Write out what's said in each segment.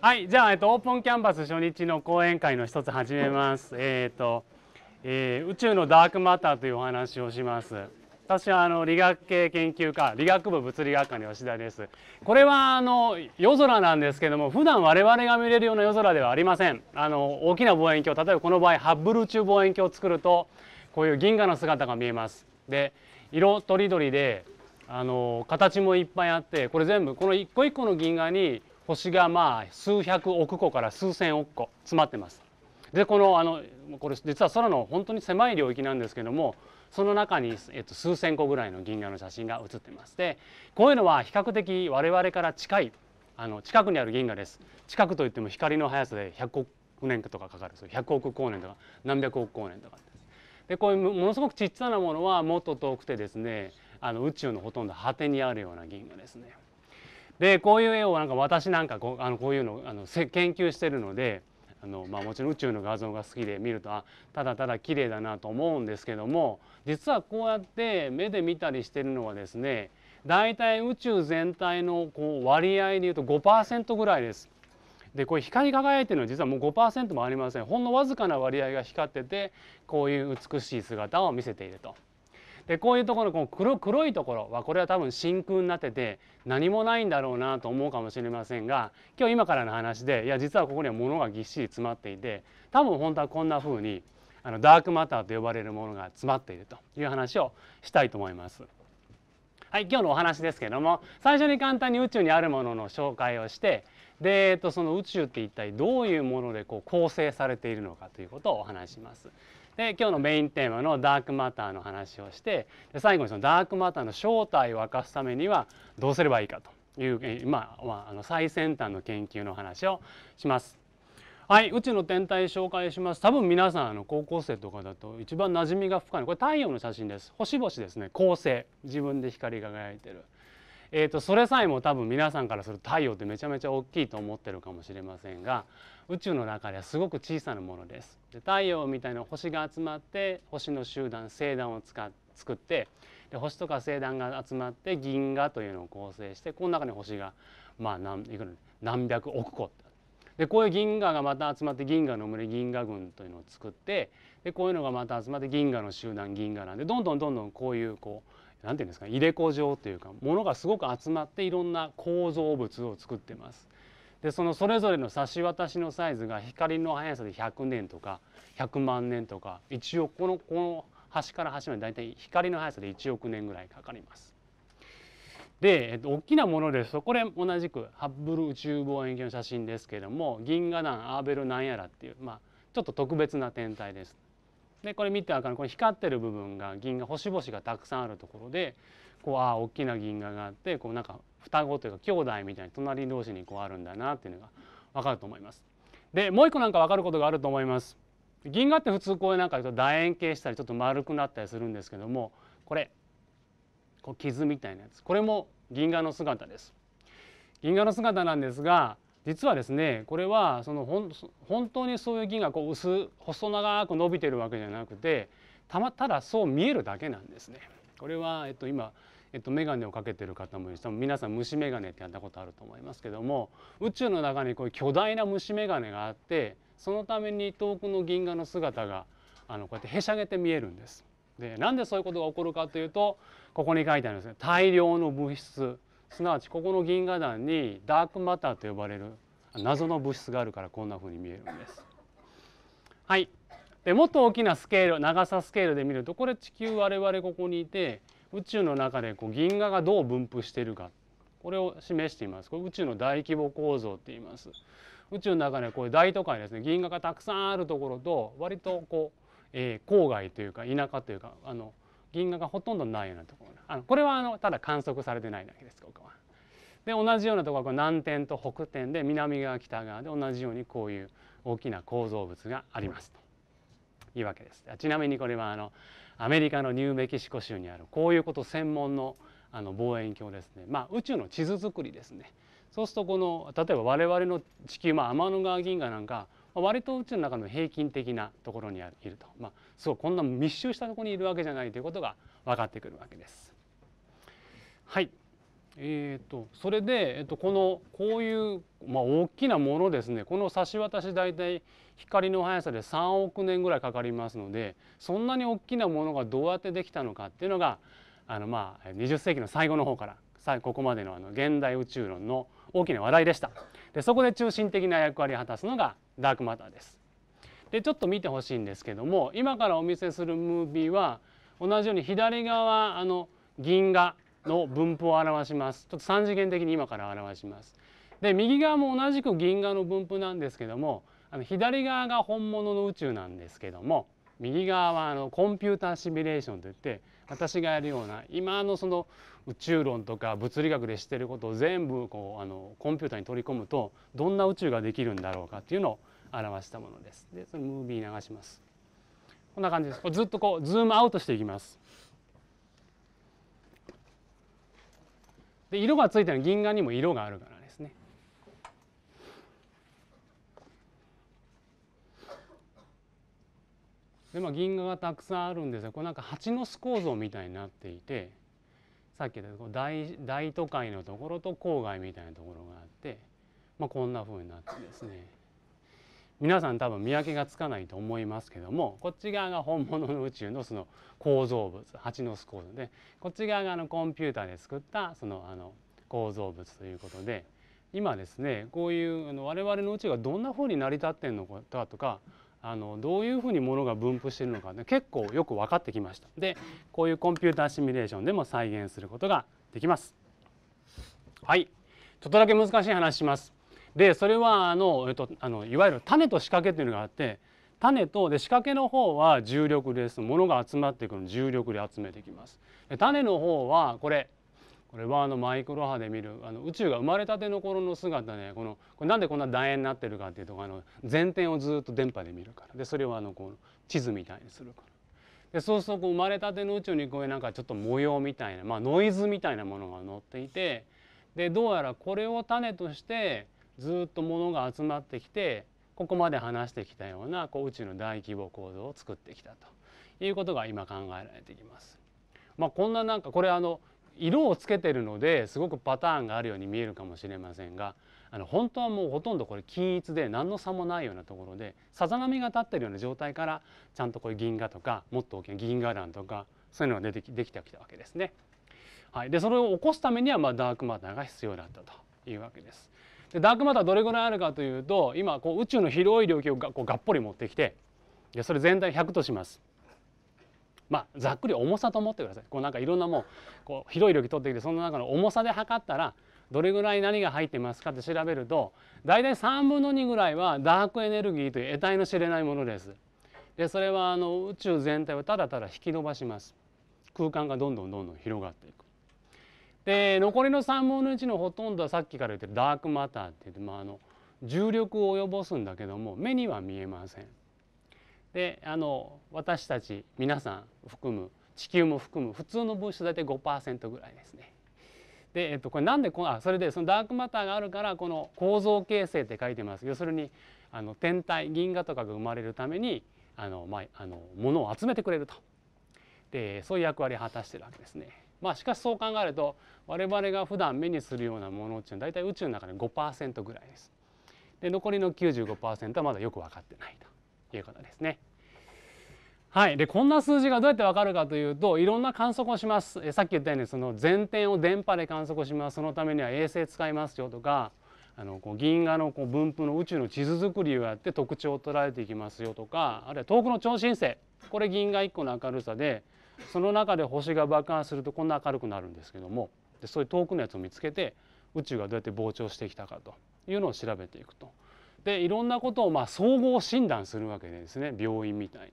はい、じゃあ、えっと、オープンキャンバス初日の講演会の一つ始めます。えっ、ー、と、えー、宇宙のダークマターというお話をします。私はあの理学系研究科理学部物理学科の吉田ですこれはあの夜空なんですけども普段我々が見れるような夜空ではありませんあの大きな望遠鏡例えばこの場合ハッブル宇宙望遠鏡を作るとこういう銀河の姿が見えますで色とりどりであの形もいっぱいあってこれ全部この一個一個の銀河に星がまあ数百億個から数千億個詰まってますでこのあのこれ実は空の本当に狭い領域なんですけどもその中に、えっと、数千個ぐらいの銀河の写真が写ってます。でこういうのは比較的我々から近いあの近くにある銀河です。近くといっても光の速さで100億年とかかかるそう100億光年とか何百億光年とかででこういうものすごくちっちゃなものはもっと遠くてですねあの宇宙のほとんど果てにあるような銀河ですね。でこういう絵をなんか私なんかこうあのこういうのあの研究してるのであの、まあ、もちろん宇宙の画像が好きで見るとあただただ綺麗だなと思うんですけども実はこうやって目で見たりしてるのはですね大体宇宙全体のこう割合でいうと5%ぐらいです。でこれ光り輝いてるのは実はもう5%もありませんほんのわずかな割合が光っててこういう美しい姿を見せていると。でこういうところこの黒黒いところはこれは多分真空になってて何もないんだろうなと思うかもしれませんが今日今からの話でいや実はここには物がぎっしり詰まっていて多分本当はこんな風にあのダークマターと呼ばれるものが詰まっているという話をしたいと思います。はい、今日のお話ですけども最初に簡単に宇宙にあるものの紹介をしてで、えっと、その宇宙って一体どういうものでこう構成されているのかということをお話します。で今日のメインテーマのダークマターの話をしてで最後にそのダークマターの正体を明かすためにはどうすればいいかという、まあ、まあ、あの最先端の研究の話をします。はい、宇宙の天体紹介します。多分皆さんの高校生とかだと一番馴染みが深いのこれ太陽の写真です。星々ですね。恒星、自分で光り輝いてる。えーと、とそれさえも多分皆さんからすると太陽ってめちゃめちゃ大きいと思ってるかもしれませんが宇宙の中ではすごく小さなものです。で太陽みたいな星が集まって星の集団星団を使っ作ってで星とか星団が集まって銀河というのを構成してこの中に星がまあ何いくら何百億個でこういう銀河がまた集まって銀河の群れ銀河群というのを作ってでこういうのがまた集まって銀河の集団銀河なんでどんどんどんどんこういうこう何て言うんですか入れ子状というかものがすごく集まっていろんな構造物を作ってます。でそのそれぞれの差し渡しのサイズが光の速さで100年とか100万年とか一応このこの端から端まで大体光の速さで1億年ぐらいかかります。で、えっと、大きなものですとこれ同じくハッブル宇宙望遠鏡の写真ですけども銀河団アーベルなんやらっていう、まあ、ちょっと特別な天体です。でこれ見て分かるこの光ってる部分が銀河星々がたくさんあるところでこうああ大きな銀河があってこうなんか双子というか兄弟みたいに隣同士にこうあるんだなっていうのが分かると思います。でもう一個なんか分かることがあると思います。銀河って普通こういうなんかと楕円形したりちょっと丸くなったりするんですけどもこれこう傷みたいなやつこれも銀河の姿です。銀河の姿なんですが実はですねこれはそのほん本当にそういう銀河こう薄細長く伸びてるわけじゃなくてたまただそう見えるだけなんですね。これは、えっと、今えっと、眼鏡をかけてる方もいるし皆さん虫眼鏡ってやったことあると思いますけども宇宙の中にこういう巨大な虫眼鏡があってそのために遠くの銀河の姿があのこうやってへしゃげて見えるんです。でなんでそういうことが起こるかというとここに書いてあるんですね大量の物質すなわちここの銀河団にダークマターと呼ばれる謎の物質があるからこんな風に見えるんです。はいでもっと大きなスケール長さスケールで見るとこれ地球我々ここにいて宇宙の中でこう銀河がどう分布しているかこれを示していますこれ宇宙の大規模構造って言います宇宙の中でこういう大都会ですね銀河がたくさんあるところと割とこう、えー、郊外というか田舎というかあの銀河がほとんどないようなところあのこれはあのただ観測されてないだけですここは。で同じようなところは南点と北点で南側北側で同じようにこういう大きな構造物がありますというわけです。ちなみにこれはあのアメリカのニューメキシコ州にあるこういうこと専門のあの望遠鏡ですね、まあ、宇宙の地図作りですねそうするとこの例えば我々の地球、まあ、天の川銀河なんか割と宇宙の中の平均的なところにいると、まあ、そうこんな密集したところにいるわけじゃないということが分かってくるわけです。はいえーと、それで、えーと、とこのこういう、まあ、大きなものですねこの差し渡し大体光の速さで3億年ぐらいかかりますのでそんなに大きなものがどうやってできたのかっていうのがあの、まあ、20世紀の最後の方からここまでのあの現代宇宙論の大きな話題でしたでそこで中心的な役割を果たすのがダークマターです。でちょっと見てほしいんですけども今からお見せするムービーは同じように左側あの銀河の分布を表します。ちょっと3次元的に今から表します。で右側も同じく銀河の分布なんですけどもあの左側が本物の宇宙なんですけども右側はあのコンピューターシミュレーションといって私がやるような今のその宇宙論とか物理学で知ってることを全部こうあのコンピューターに取り込むとどんな宇宙ができるんだろうかっていうのを表したものです。でそのムービー流します。こんな感じです。これずっとこうズームアウトしていきます。で色がついてる銀河にも色があるからですね。でまあ銀河がたくさんあるんですがこれなんか蜂の巣構造みたいになっていてさっき言った大大都会のところと郊外みたいなところがあって、まあ、こんなふうになってですね。皆さん多分見分けがつかないと思いますけどもこっち側が本物の宇宙のその構造物蜂の巣構造でこっち側があのコンピューターで作ったそのあの構造物ということで今ですねこういうあの我々の宇宙がどんなふうに成り立ってんのかとかあのどういうふうにものが分布しているのか、て結構よく分かってきました。でこういうコンピューターシミュレーションでも再現することができます。はいちょっとだけ難しい話します。でそれはあの、えっと、あのいわゆる種と仕掛けというのがあって種とで仕掛けの方は重力です物が集まってくる重力で集めてきます。で種の方はこれこれはあのマイクロ波で見るあの宇宙が生まれたての頃の姿で、ね、このこれなんでこんな楕円になってるかっていうとあの前転をずっと電波で見るからでそれをあのこう地図みたいにするから。でそうすると生まれたての宇宙にこういうなんかちょっと模様みたいな、まあ、ノイズみたいなものが載っていてでどうやらこれを種としてずっとものが集まってきてここまで話してきたようなこう宇宙の大規模構造を作ってきたということが今考えられてきます。まあ、こんななんかこれあの色をつけてるのですごくパターンがあるように見えるかもしれませんがあの本当はもうほとんどこれ均一で何の差もないようなところでさざ波が立ってるような状態からちゃんとこういう銀河とかもっと大きな銀河団とかそういうのが出てきできてきたわけですね。はい、でそれを起こすためにはまダークマターが必要だったというわけです。でダークマターどれぐらいあるかというと今こう宇宙の広い領域をがこうがっぽり持ってきてでそれ全体100とします。まあ、ざっくり重さと思ってくださいこうなんかいろんなもうこう広い領域取ってきてその中の重さで測ったらどれぐらい何が入ってますかって調べると大体3分の2ぐらいはダークエネルギーという得体の知れないものです。でそれはあの宇宙全体をただただ引き伸ばします。空間がどんどんどんどん広がっていく。で残りの3分の1のほとんどはさっきから言ってるダークマターっていって、まあ、あの重力を及ぼすんだけども目には見えません。であの私たち皆さん含む地球も含む普通の物質大体5%ぐらいですね。で、えっと、これなんでこあそれでそのダークマターがあるからこの構造形成って書いてます要するにあの天体銀河とかが生まれるためにあの、まあ、あの物を集めてくれるとでそういう役割を果たしてるわけですね。まあしかしそう考えると我々が普段目にするようなものっていうのは大体宇宙の中で5%ぐらいです。で残りの95%はまだよく分かってないということですね。はい、でこんな数字がどうやってわかるかというといろんな観測をしますえさっき言ったようにその前点を電波で観測しますそのためには衛星使いますよとかあのこう銀河のこう分布の宇宙の地図作りをやって特徴を捉えていきますよとかあるいは遠くの超新星これ銀河1個の明るさでその中で星が爆発するとこんな明るくなるんですけどもでそういう遠くのやつを見つけて宇宙がどうやって膨張してきたかというのを調べていくと。でいろんなことをまあ総合診断するわけですね病院みたいに。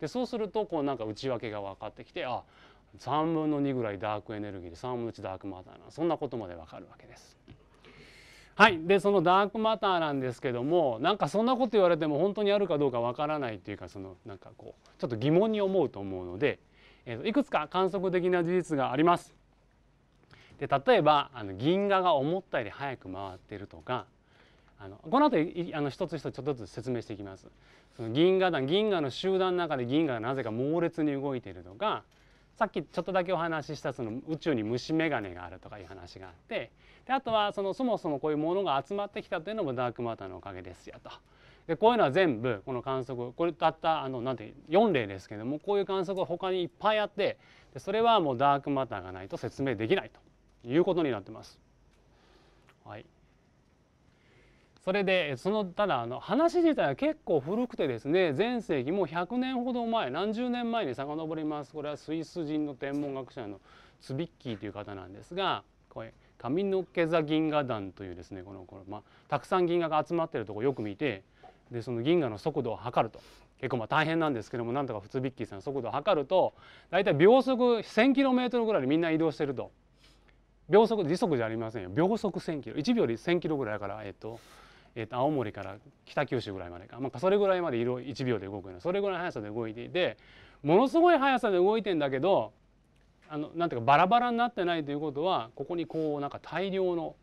でそうするとこうなんか内訳が分かってきてあ3分の2ぐらいダークエネルギーで3分の1ダークマターなそんなことまで分かるわけです。はいでそのダークマターなんですけどもなんかそんなこと言われても本当にあるかどうか分からないっていうかそのなんかこうちょっと疑問に思うと思うのでえいくつか観測的な事実があります。で例えばあの銀河が思ったより早く回ってるとかあのこの後あの一つ一つちょっとずつ説明していきます。その銀河団銀河の集団の中で銀河がなぜか猛烈に動いているとかさっきちょっとだけお話ししたその宇宙に虫眼鏡があるとかいう話があってであとはそのそもそもこういうものが集まってきたというのもダークマターのおかげですよと。でこういうのは全部この観測これたったあのなんて4例ですけどもこういう観測は他にいっぱいあってでそれはもうダークマターがないと説明できないということになってます。はい、それでそのただあの話自体は結構古くてですね全世紀もう100年ほど前何十年前に遡りますこれはスイス人の天文学者のツビッキーという方なんですがこれ上の毛座銀河団というですねこのこの、まあ、たくさん銀河が集まってるとこよく見てでその銀河の速度を測ると結構まあ大変なんですけどもなんとか普通ビッキーさん速度を測ると大体秒速 1,000km ぐらいでみんな移動してると秒速時速じゃありませんよ秒速 1,000km1 秒で 1,000km ぐらいだからえっとえっと青森から北九州ぐらいまでか、まあ、それぐらいまで1秒で動くようなそれぐらいの速さで動いていてものすごい速さで動いてんだけどあのなんていうかバラバラになってないということはここにこうなんか大量の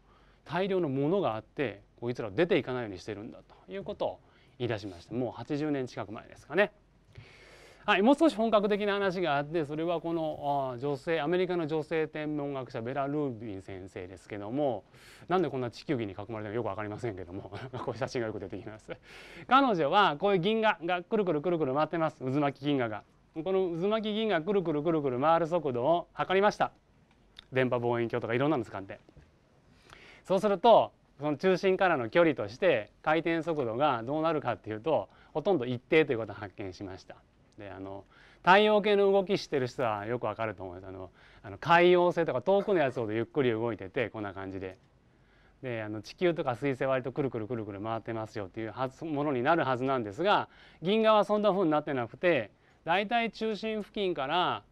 大量のものがあってこいつら出ていかないようにしてるんだということを言い出しましたもう80年近く前ですかね。はい、もう少し本格的な話があってそれはこの女性アメリカの女性天文学者ベラ・ルービン先生ですけどもなんでこんな地球儀に囲まれるのかよく分かりませんけども こういう写真がよく出てきます。彼女はこういう銀河がくるくるくるくる回ってます渦巻き銀河が。この渦巻き銀河くるくるくるくる回る速度を測りました電波望遠鏡とかいろんなの使って。そうするとその中心からの距離として回転速度がどうなるかっていうとほとんど一定ということを発見しました。であの太陽系の動きしてる人はよくわかると思いますあのあの海洋星とか遠くのやつほどゆっくり動いててこんな感じでであの地球とか水星割とくるくるくるくる回ってますよっていうはずものになるはずなんですが銀河はそんなふうになってなくてだいたい中心付近から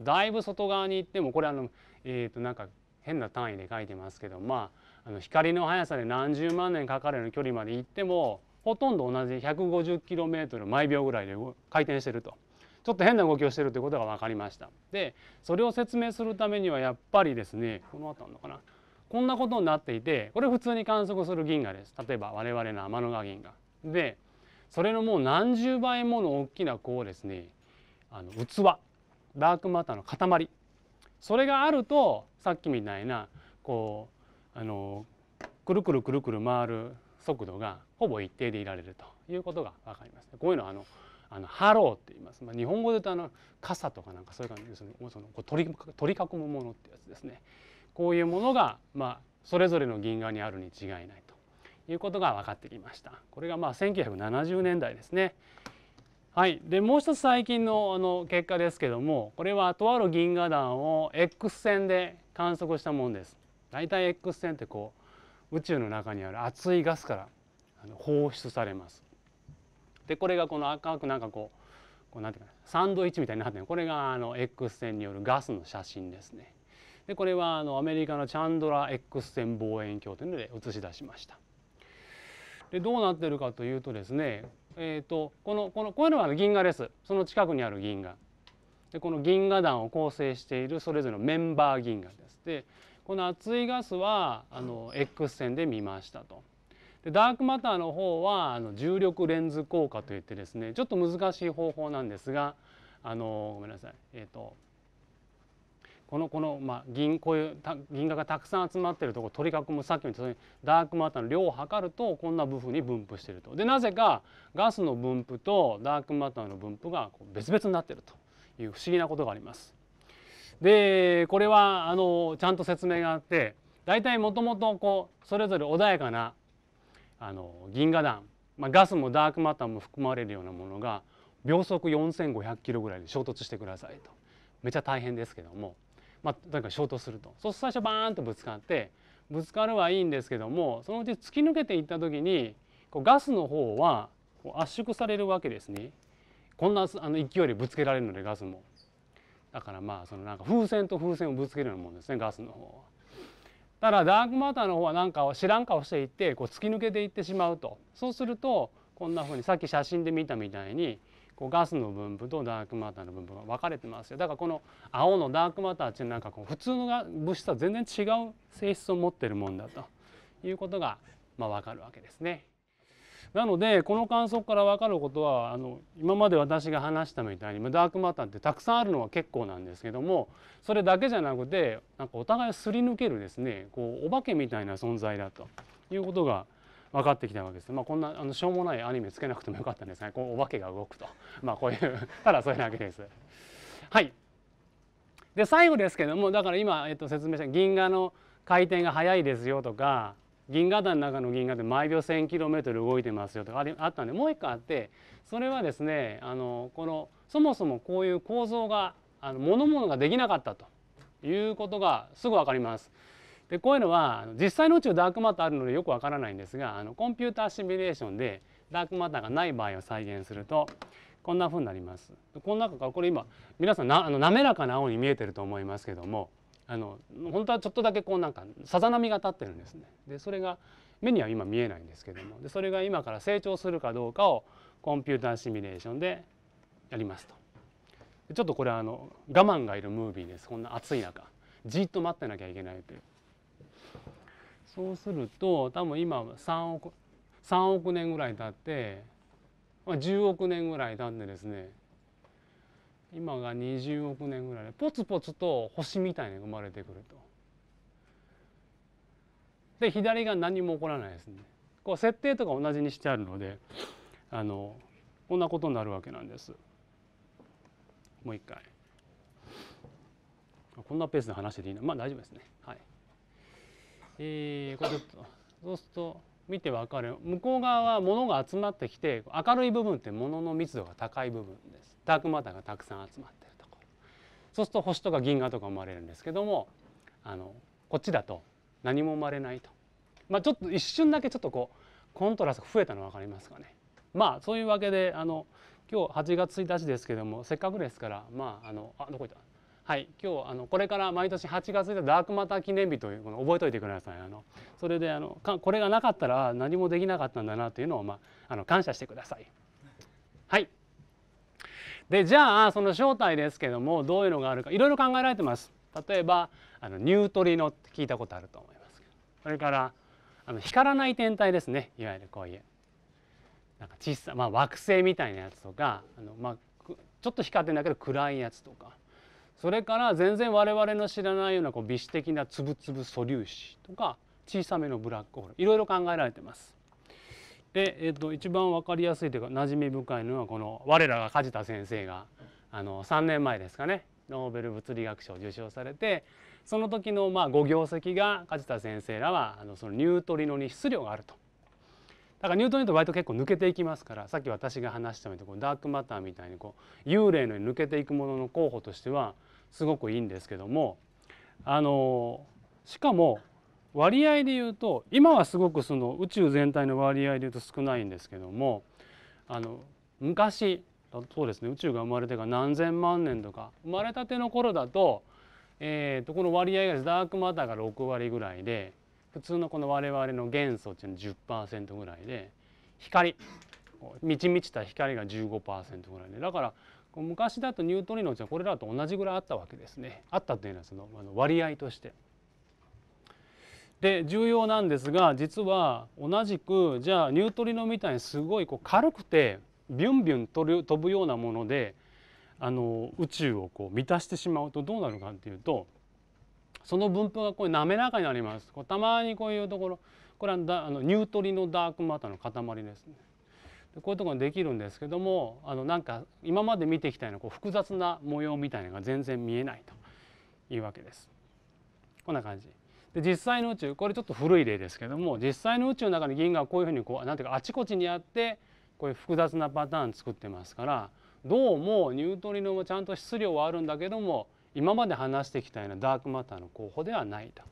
だいぶ外側に行ってもこれあのえっ、ー、となんか変な単位で書いてますけどまああの光の速さで何十万年かかるような距離まで行ってもほとんど同じ 150km 毎秒ぐらいで回転してるとちょっと変な動きをしてるということが分かりました。でそれを説明するためにはやっぱりですねこののかなこんなことになっていてこれ普通に観測する銀河です例えば我々の天の川銀河。でそれのもう何十倍もの大きなこうですねあの器ダークマターの塊それがあるとさっきみたいなこうあのくるくるくるくる回る速度がほぼ一定でいられるということがわかります。こういうのはあのあのハローって言います。まあ、日本語で言うとあの傘とかなんかそういう感じですね。そのこう取り取り囲むものってやつですね。こういうものがまあそれぞれの銀河にあるに違いないということが分かってきました。これがまあ1970年代ですね。はい、でもう一つ最近のあの結果ですけどもこれはとある銀河団を X 線で観測したものです。大体 X 線ってこう宇宙の中にある熱いガスから放出されます。でこれがこの赤くなんかこうこうなんていうかサンドイッチみたいになってるこれがあの X 線によるガスの写真ですね。でこれはあのアメリカのチャンドラ X 線望遠鏡というので映し出しました。でどうなってるかというとですね、えーとこのこのこういうのは銀河です。その近くにある銀河。でこの銀河団を構成しているそれぞれのメンバー銀河です。でこの熱いガスはあの X 線で見ましたと。でダークマターの方はあの重力レンズ効果といってですねちょっと難しい方法なんですがあのごめんなさいえっ、ー、とこのこの、まあ、銀こういう銀河がたくさん集まってるとこ取り囲むさっきのダークマターの量を測るとこんな部分に分布してると。でなぜかガスの分布とダークマターの分布がこう別々になってるという不思議なことがあります。でこれはあのちゃんと説明があって大体もともとこうそれぞれ穏やかなあの銀河団、まあ、ガスもダークマターも含まれるようなものが秒速4,500キロぐらいで衝突してくださいとめっちゃ大変ですけども、まあ、とにかく衝突するとそうすると最初バーンとぶつかってぶつかるはいいんですけどもそのうち突き抜けていった時にこうガスの方は圧縮されるわけですねこんなあの勢いでぶつけられるのでガスも。だからまあそのなんか風船と風船をぶつけるようなもんですねガスの方は。ただダークマターの方はなんか知らん顔していってこう突き抜けていってしまうとそうするとこんなふうにさっき写真で見たみたいにこうガスの分布とダークマターの分布が分かれてますよだからこの青のダークマターっていうのはなんかこう普通の物質とは全然違う性質を持ってるもんだということがまあ分かるわけですね。なのでこの観測から分かることはあの今まで私が話したみたいにダークマターってたくさんあるのは結構なんですけどもそれだけじゃなくてなんかお互いすり抜けるですねこうお化けみたいな存在だということが分かってきたわけです。まあ、こんなあのしょうもないアニメつけなくてもよかったんですねこうお化けが動くと、まあ、こういうただそれだけです。はい。で最後ですけども、だから今えっと説明した銀河の回転が速いですよとか、銀河団の中の銀河で毎秒 1,000km 動いてますよとかあったんでもう一個あってそれはですねあのこのそもそもこういう構造があの物々ができなかったということがすぐ分かります。でこういうのは実際の宇宙ダークマターあるのでよくわからないんですがあのコンピューターシミュレーションでダークマターがない場合を再現するとこんなふうになります。この中からこれ今皆さんなあの滑らかな青に見えてると思いますけどもあの本当はちょっとだけこうなんかさざ波が立ってるんですね。でそれが目には今見えないんですけどもでそれが今から成長するかどうかをコンピューターシミュレーションでやりますと。ちょっとこれはあの我慢がいるムービーですこんな暑い中じっと待ってなきゃいけないというそうすると多分今3億3億年ぐらい経って、まあ、10億年ぐらい経ってですね今が20億年ぐらいでポツポツと星みたいに生まれてくると。で左が何も起こらないですね。こう設定とか同じにしてあるのであのこんなことになるわけなんです。もう一回。こんなペースで話していいのまあ大丈夫ですね。はい。えー、これちょっとそうすると見てわかる向こう側は物が集まってきて明るい部分って物の密度が高い部分ですダークマターがたくさん集まってるところそうすると星とか銀河とか生まれるんですけどもあのこっちだと何も生まれないとまあちょっと一瞬だけちょっとこうコントラストが増えたの分かりますかねまあそういうわけであの今日8月1日ですけどもせっかくですからまああのあどこ行ったはい、今日あのこれから毎年8月でダークマター記念日というもの覚えておいてくださいあのそれであのこれがなかったら何もできなかったんだなというのを、まあ、あの感謝してください。はいでじゃあその正体ですけどもどういうのがあるかいろいろ考えられてます。例えばあのニュートリノって聞いたことあると思いますそれからあの光らない天体ですねいわゆるこういうなんか小さ、まあ、惑星みたいなやつとかあの、まあ、ちょっと光ってんだけど暗いやつとかそれから全然我々の知らないようなこう微子的な粒々素粒子とか小さめのブラックホールいろいろ考えられてます。で、えっと、一番分かりやすいというか馴染み深いのはこの我らが梶田先生があの3年前ですかねノーベル物理学賞を受賞されてその時のまあご業績が梶田先生らはあのそのニュートリノに質量があると。だからニュートリノて割と結構抜けていきますからさっき私が話したようにダークマターみたいにこう幽霊のように抜けていくものの候補としてはすごくいいんですけどもあのしかも割合で言うと今はすごくその宇宙全体の割合で言うと少ないんですけどもあの昔そうですね宇宙が生まれてから何千万年とか生まれたての頃だと,、えー、とこの割合がダークマターが6割ぐらいで普通のこの我々の元素っていうのは10%ぐらいで光満ち満ちた光が15%ぐらいでだから昔だとニュートリノじゃこれらと同じぐらいあったわけですねあったというのはその割合として。で重要なんですが実は同じくじゃあニュートリノみたいにすごいこう軽くてビュンビュン飛ぶようなものであの宇宙をこう満たしてしまうとどうなるかっていうとその分布がこう滑らかになります。こうたまにこういうところこれはだあのニュートリノダークマターの塊ですね。でこういうところにできるんですけどもあのなんか今まで見てきたようなこう複雑な模様みたいなのが全然見えないというわけです。こんな感じで実際の宇宙これちょっと古い例ですけども実際の宇宙の中に銀河はこういうふうにこうなんていうかあちこちにあってこういう複雑なパターン作ってますからどうもニュートリノもちゃんと質量はあるんだけども今まで話してきたようなダークマターの候補ではないと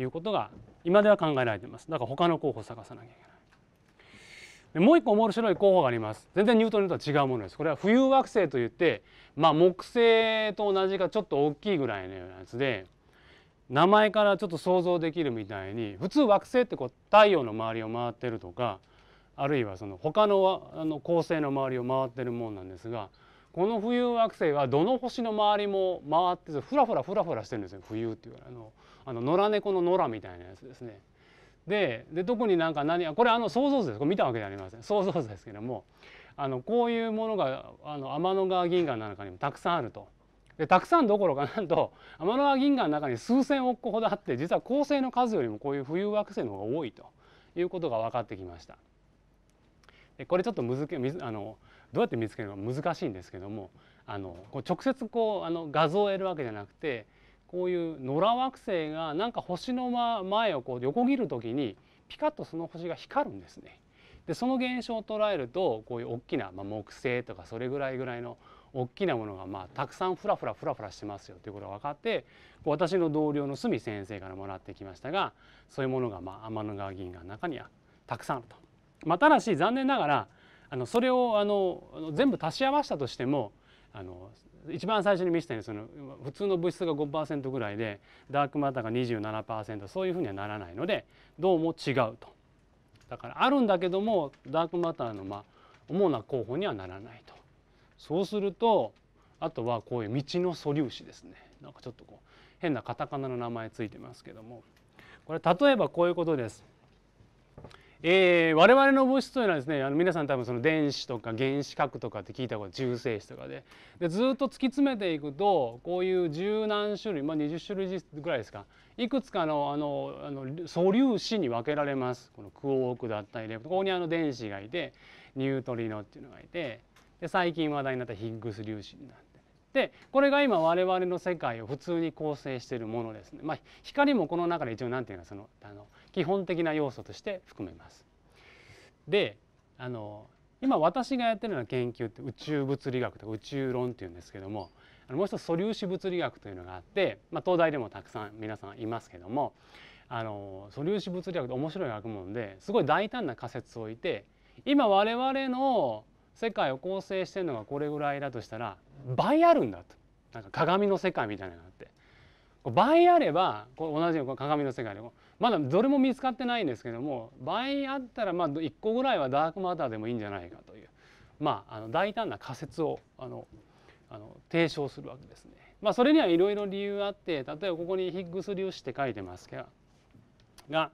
いうことが今では考えられていますだから他の候補を探さなきゃいけない。でもう一個面白い候補があります全然ニュートンとは違うものですこれは浮遊惑星といって、まあ、木星と同じかちょっと大きいぐらいのやつで名前からちょっと想像できるみたいに普通惑星ってこう太陽の周りを回ってるとかあるいはその他のあの恒星の周りを回ってるもんなんですがこの浮遊惑星はどの星の周りも回ってふらふらふらふらしてるんですよ浮遊っていうあのあの野良猫の野良みたいなやつですね。でで特になんか何これあの想像図ですこれ見たわけじゃありません想像図ですけどもあのこういうものがあの天の川銀河の中にもたくさんあると。でたくさんどころかなんと天の川銀河の中に数千億個ほどあって実は恒星の数よりもこういう浮遊惑星の方が多いということが分かってきました。でこれちょっと難あのどうやって見つけるのか難しいんですけどもあのこう直接こうあの画像を得るわけじゃなくてこういう野良惑星がなんか星の前をこう横切る時にピカッとその星が光るんですね。でその現象を捉えるとこういう大きな、まあ、木星とかそれぐらいぐらいの大きなものが、まあ、たくさんフラフラフラフラしてますよということが分かってこう私の同僚の角先生からもらってきましたがそういうものが、まあ、天の川銀河の中にはたくさんあると。まあ、ただし残念ながらあのそれをあの全部足し合わせたとしてもあの一番最初に見せたようにその普通の物質が5%ぐらいでダークマターが27%そういうふうにはならないのでどうも違うと。だからあるんだけどもダークマターのまあ主な候補にはならないと。そうするとあとはこういう道の素粒子ですね。なんかちょっとこう変なカタカナの名前ついてますけどもこれ例えばこういうことです。えー、我々の物質というのはですねあの皆さん多分その電子とか原子核とかって聞いたこと中性子とかででずっと突き詰めていくとこういう十何種類、まあ、20種類ぐらいですかいくつかのあのあの素粒子に分けられますこのクオークだったりここにあの電子がいてニュートリノっていうのがいてで最近話題になったヒッグス粒子になって。でこれが今我々の世界を普通に構成しているものですね。まあ、光もこの中で一応んていうかそのあの基本的な要素として含めます。であの今私がやってるような研究って宇宙物理学とか宇宙論っていうんですけどももう一つ素粒子物理学というのがあって、まあ、東大でもたくさん皆さんいますけどもあの素粒子物理学って面白い学問ですごい大胆な仮説を置いて今我々の世界を構成してるのがこれぐらいだとしたら倍あるんだとなんか鏡の世界みたいなのがあって倍あればこう同じように鏡の世界でこうまだどれも見つかってないんですけども場合あったらまあ1個ぐらいはダークマターでもいいんじゃないかという、まあ、あの大胆な仮説をあのあの提唱するわけですね。まあ、それにはいろいろ理由があって例えばここにヒッグス粒子って書いてますがが、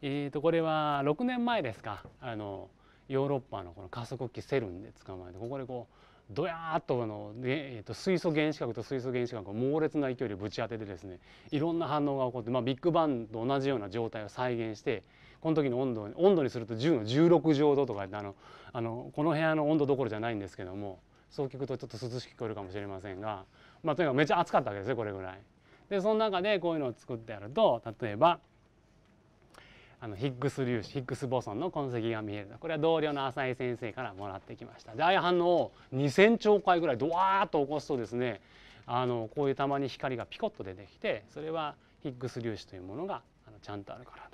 えー、とこれは6年前ですかあのヨーロッパのこの加速器セルンで捕まえてここでこうドヤーっとあの、ねえー、と水素原子核と水素原子核を猛烈な勢いでぶち当ててですねいろんな反応が起こって、まあ、ビッグバンと同じような状態を再現してこの時の温度温度にすると10の16乗度とかあのあのこの部屋の温度どころじゃないんですけどもそう聞くとちょっと涼しく聞こえるかもしれませんが、まあ、とにかくめっちゃ暑かったわけですねこれぐらい。でその中でこういうのを作ってやると例えば。あのヒッグス粒子ヒッグスボソンの痕跡が見えるこれは同僚の浅井先生からもらってきましたでああいう反応を2,000兆回ぐらいドワーッと起こすとですねあのこういうたまに光がピコッと出てきてそれはヒッグス粒子というものがちゃんとあるから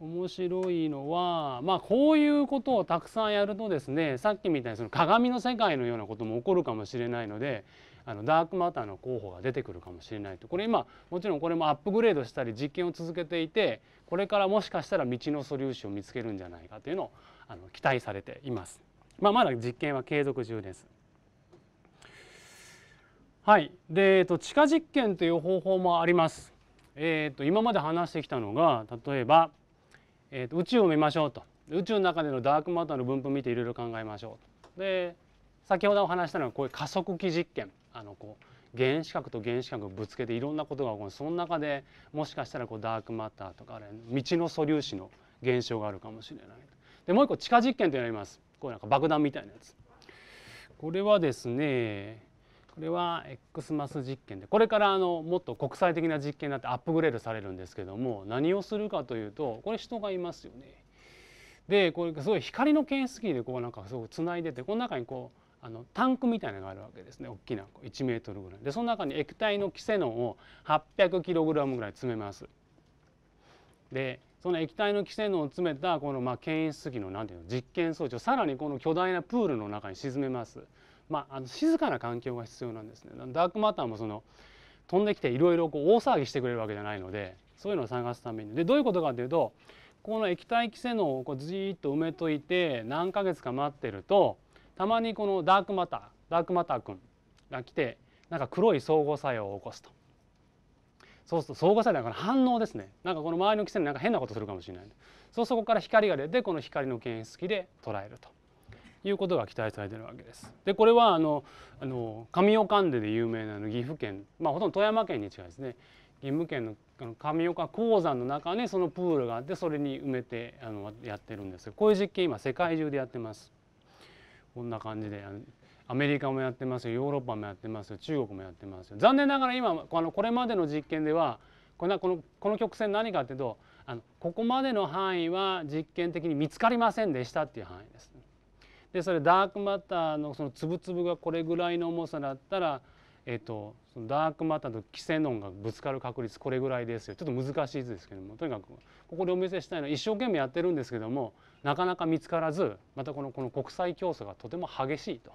面白いのは、まあ、こういうことをたくさんやるとですねさっきみたいにその鏡の世界のようなことも起こるかもしれないのであのダークマターの候補が出てくるかもしれないとこれ今もちろんこれもアップグレードしたり実験を続けていてこれからもしかしたら道の素粒子を見つけるんじゃないかというのをあの期待されています。まあ、まだ実験は継続中です。はい、で、えっと、地下実験という方法もあります。えー、と今まで話してきたのが例えば、えー、と宇宙を見ましょうと宇宙の中でのダークマターの分布を見ていろいろ考えましょうと。で先ほどお話したのはこういう加速器実験あのこう原子核と原子核をぶつけていろんなことが起こるその中でもしかしたらこうダークマターとかあれ道の素粒子の現象があるかもしれない。でもう一個地下実験というのがあります。こうなんか爆弾みたいなやつ。これはですねこれは X マス実験でこれからあのもっと国際的な実験になってアップグレードされるんですけども何をするかというとこれ人がいますよね。でこれすごい光の検出器でこうなんかすごくつないでてこの中にこうあのタンクみたいなのがあるわけですね大きな1メートルぐらいでその中に液体のキセノンを800キログラムぐらい詰めます。でその液体のキセノンを詰めたこのまあ検出器の何ていうの実験装置をさらにこの巨大なプールの中に沈めます。まあ、あの静かな環境が必要なんですねダークマターもその飛んできていろいろ大騒ぎしてくれるわけじゃないのでそういうのを探すためにでどういうことかというとこの液体規制のをこうじーっと埋めといて何ヶ月か待ってるとたまにこのダークマターダークマター君が来てなんか黒い相互作用を起こすとそうすると相互作用だから反応ですねなんかこの周りの規制になんか変なことするかもしれないそうそこから光が出てこの光の検出器で捉えるということが期待されてるわけです。でこれはあのあの神岡でで有名な岐阜県、まあ、ほとんど富山県に近いですね岐阜県の神岡鉱山の中にそのプールがあってそれに埋めてあのやってるんですこういう実験今世界中でやってます。こんな感じでアメリカもやってますヨーロッパもやってます中国もやってます残念ながら今あのこれまでの実験ではこのこの曲線何かっていうとあのここまでの範囲は実験的に見つかりませんでしたっていう範囲です、でそれダークマターのその粒々がこれぐらいの重さだったら、えっとそのダークマターとキセノンがぶつかる確率これぐらいですよちょっと難しい図ですけどもとにかくここでお見せしたいのは一生懸命やってるんですけどもなかなか見つからずまたこのこの国際競争がとても激しいと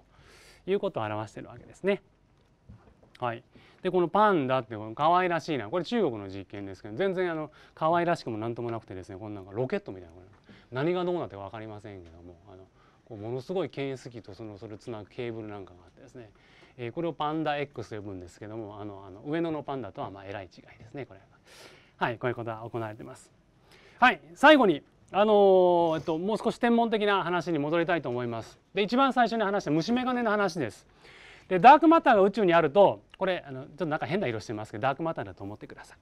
いうことを表してるわけですね。はい、でこのパンダってこの可愛らしいなこれ中国の実験ですけど全然あの可愛らしくも何ともなくてですねこんなんかロケットみたいなこれ何がどうなってか分かりませんけどもあのこうものすごい検出器とそのそれをつなぐケーブルなんかがあってですね、えー、これをパンダ X と呼ぶんですけどもあのあの上野のパンダとはまあえらい違いですねこれは。はいこういうことが行われてます。はい最後にあのー、えっと、もう少し天文的な話に戻りたいと思います。で一番最初に話した虫眼鏡の話です。でダークマターが宇宙にあるとこれあのちょっとなんか変な色してますけどダークマターだと思ってください。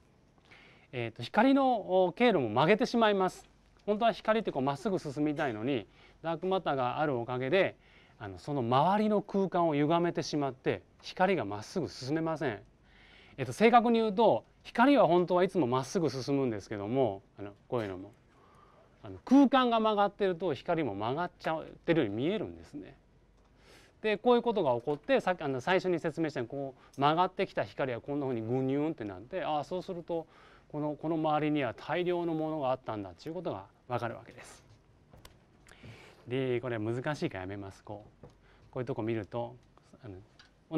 えーと、と光の経路も曲げてしまいます。本当は光ってこうまっすぐ進みたいのにダークマターがあるおかげであのその周りの空間を歪めてしまって光がまっすぐ進めません、えっと、正確に言うと光は本当はいつもまっすぐ進むんですけどもあのこういうのもあの空間が曲がってると光も曲がっちゃってるように見えるんですね。でこういうことが起こってさっきあの最初に説明したようにこう曲がってきた光はこんなふうにグニューンってなってああそうするとこのこの周りには大量のものがあったんだっていうことが分かるわけです。でこれ難しいからやめますこうこういうとこ見るとあの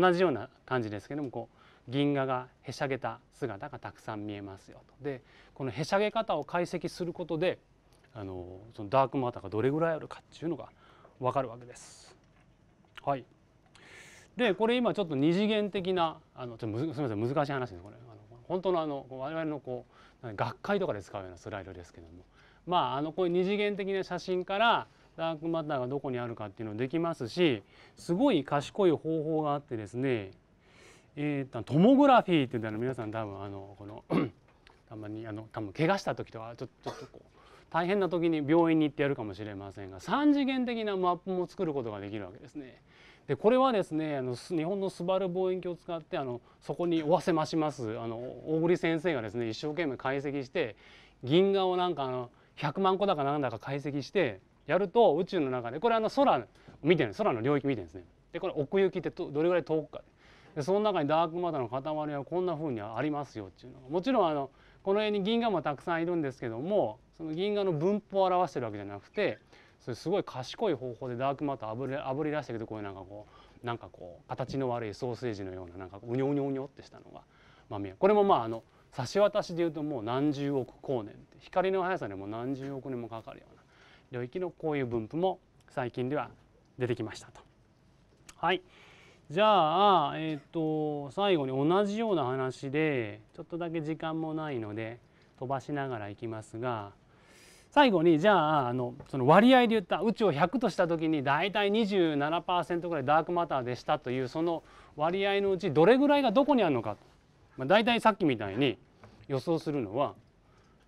同じような感じですけどもこう銀河がへしゃげた姿がたくさん見えますよと。でこのへしゃげ方を解析することであのそのダークマターがどれぐらいあるかっていうのが分かるわけです。はい、でこれ今ちょっと二次元的なあのちょっとすみません難しい話ですこれあの本当のあの我々のこう学会とかで使うようなスライドですけどもまああのこういう二次元的な写真からダークマターがどこにあるかっていうのできますしすごい賢い方法があってですねえーと、トモグラフィーっていうのは皆さん多分あのこの たまにあの多分怪我した時とかちょちょっとこう大変な時に病院に行ってやるかもしれませんが3次元的なマップも作ることができるわけですね。でこれはですねあの日本のスバル望遠鏡を使ってあのそこにおわせましますあの大栗先生がですね一生懸命解析して銀河をなんかあの100万個だかなんだか解析してやると宇宙の中でこれあの空見てる空の領域見てるんですね。でこれ奥行きってどれぐらい遠くかでその中にダークマターの塊はこんなふうにありますよっていうのがもちろんあのこの辺に銀河もたくさんいるんですけどもその銀河の分布を表してるわけじゃなくてそれすごい賢い方法でダークマターあぶりあぶり出してるとこういうなんかこうなんかこう形の悪いソーセージのようななんかうにょうにょうにょってしたのが、まあ、これもまああの差し渡しでいうともう何十億光年って光の速さでも何十億年もかかるような。領域のこういう分布も最近では出てきましたと。はい、じゃあ、えーと、最後に同じような話でちょっとだけ時間もないので飛ばしながらいきますが最後にじゃああのその割合で言った宇宙を100とした時に大体27%ぐらいダークマターでしたというその割合のうちどれぐらいがどこにあるのか、まあ、大体さっきみたいに予想するのは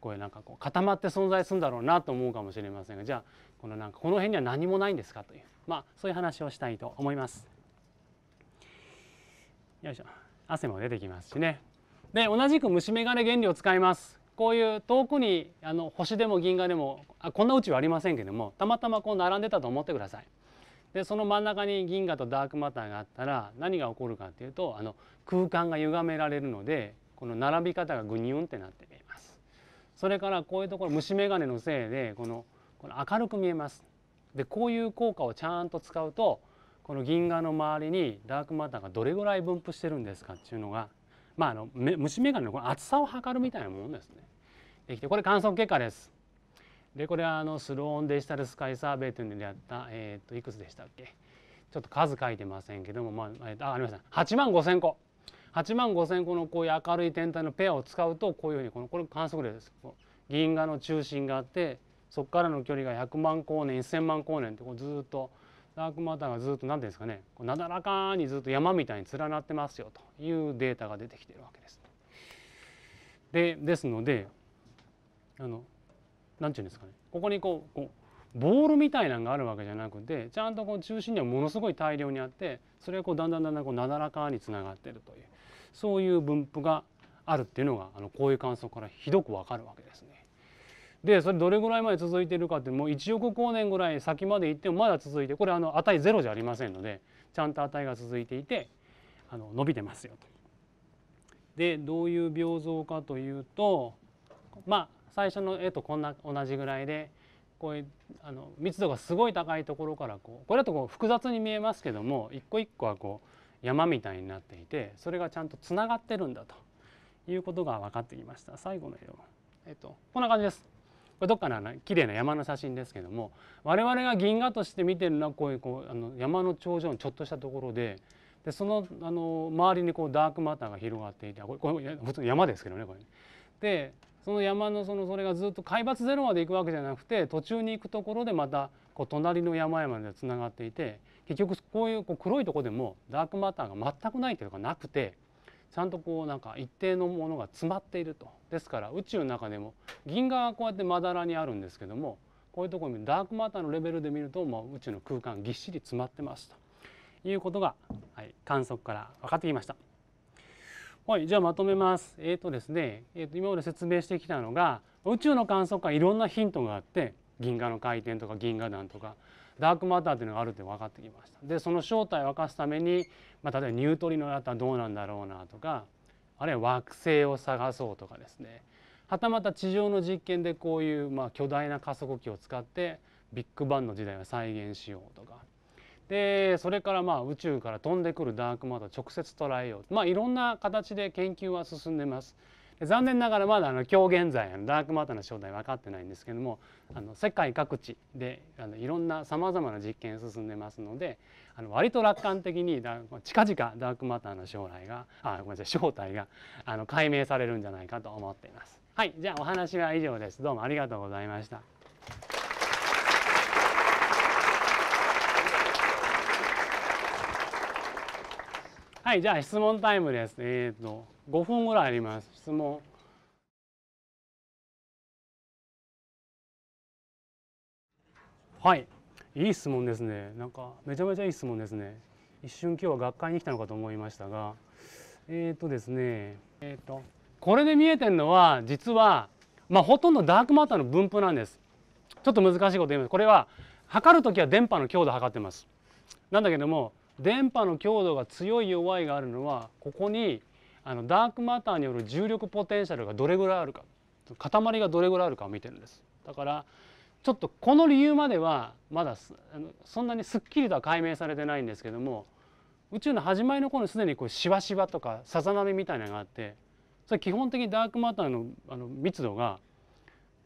こういうなんかこう固まって存在するんだろうなと思うかもしれませんがじゃあこのなんかこの辺には何もないんですかというまあそういう話をしたいと思います。よいしょ汗も出てきますしね。で同じく虫眼鏡原理を使います。こういう遠くにあの星でも銀河でもあこんな宇宙はありませんけどもたまたまこう並んでたと思ってください。でその真ん中に銀河とダークマターがあったら何が起こるかっていうとあの空間が歪められるのでこの並び方がグニュンってなって見えます。それからこういうところ虫眼鏡のせいでこのこの明るく見えます。でこういう効果をちゃんと使うとこの銀河の周りにダークマターがどれぐらい分布してるんですかっていうのが、まあ、あの虫眼鏡のこの厚さを測るみたいなものですね。できてこれ観測結果です。でこれはあのスローンデジタルスカイサーベイというのでやった、えー、といくつでしたっけちょっと数書いてませんけども、まあ、あありました8万5,000個。8万5,000個のこういう明るい天体のペアを使うとこういうふうにこのこれ観測例です。銀河の中心があってそこからの距離が100万光年1,000万光年ってこうずっとダークマターがずっと何ていうんですかねなだらかにずっと山みたいに連なってますよというデータが出てきてるわけです。でですのであの何て言うんですかねここにこうこうボールみたいなのがあるわけじゃなくてちゃんとこう中心にはものすごい大量にあってそれがこうだんだんだんだんこうなだらかにつながってるというそういう分布があるっていうのがあのこういう観測からひどくわかるわけですね。でそれどれぐらいまで続いているかってもう1億光年ぐらい先まで行ってもまだ続いてこれあの値ゼロじゃありませんのでちゃんと値が続いていてあの伸びてますよと。でどういう病像かというとまあ最初の絵とこんな同じぐらいでこういうあの密度がすごい高いところからこうこれだとこう複雑に見えますけども一個一個はこう山みたいになっていてそれがちゃんとつながってるんだということが分かってきました最後の色、えっと、こんな感じですこれどっかのの綺麗な山の写真ですけども我々が銀河として見てるのはこういうこうあの山の頂上のちょっとしたところででそのあの周りにこうダークマターが広がっていてこれこれ普通山ですけどねこれ、でその山のそのそれがずっと海抜ゼロまで行くわけじゃなくて途中に行くところでまたこう隣の山々でつながっていて結局こういうこう黒いとこでもダークマターが全くないというかなくてちゃんとこうなんか一定のものが詰まっているとですから宇宙の中でも銀河がこうやってまだらにあるんですけどもこういうところにダークマターのレベルで見るともう宇宙の空間ぎっしり詰まってますということが、はい、観測から分かってきました。はい、じゃあまとめます。えっ、ー、とですね、えー、と今まで説明してきたのが宇宙の観測からいろんなヒントがあって銀河の回転とか銀河団とかダークマターというのがあるって分かってきました。でその正体を明かすために、まあ、例えばニュートリノだったらどうなんだろうなとかあるいは惑星を探そうとかですねはたまた地上の実験でこういう、まあ、巨大な加速器を使ってビッグバンの時代を再現しようとかでそれからまあ宇宙から飛んでくるダークマターを直接捉えよう、まあ、いろんな形で研究は進んでます。残念ながらまだあの今日現在のダークマターの正体分かってないんですけどもあの世界各地であのいろんなさまざまな実験進んでますのであの割と楽観的に近々ダークマターの将来があごめんなさい正体があの解明されるんじゃないかと思っています。はいじゃあお話は以上です。どうもありがとうございました。はい、じゃあ質問タイムです。えっ、ー、と、5分ぐらいあります。質問。はい、いい質問ですね。なんかめちゃめちゃいい質問ですね。一瞬今日は学会に来たのかと思いましたが、えっ、ー、とですね、えっ、ー、とこれで見えてるのは実はまあほとんどダークマターの分布なんです。ちょっと難しいこと言います。これは測る時は電波の強度を測ってます。なんだけども電波の強度が強い弱いがあるのはここにあのダークマターによる重力ポテンシャルがどれぐらいあるか塊がどれぐらいあるかを見てるんですだからちょっとこの理由まではまだそんなにすっきりとは解明されてないんですけども宇宙の始まりの頃にすでにこうしわしわとかさざ波みたいなのがあってそれ基本的にダークマターのあの密度が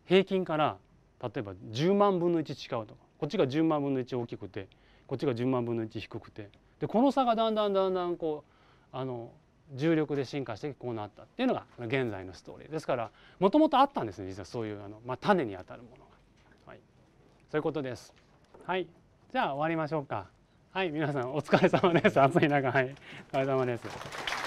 平均から例えば10万分の1違うとかこっちが10万分の1大きくてこっちが10万分の1低くてでこの差がだんだんだんだんこうあの重力で進化してこうなったっていうのが現在のストーリーですからもともとあったんですね実はそういうあの、まあ、種にあたるものが、はい、そういうことです。はいじゃあ終わりましょうか。はい皆さんお疲れ様です暑い中はいお疲れ様です。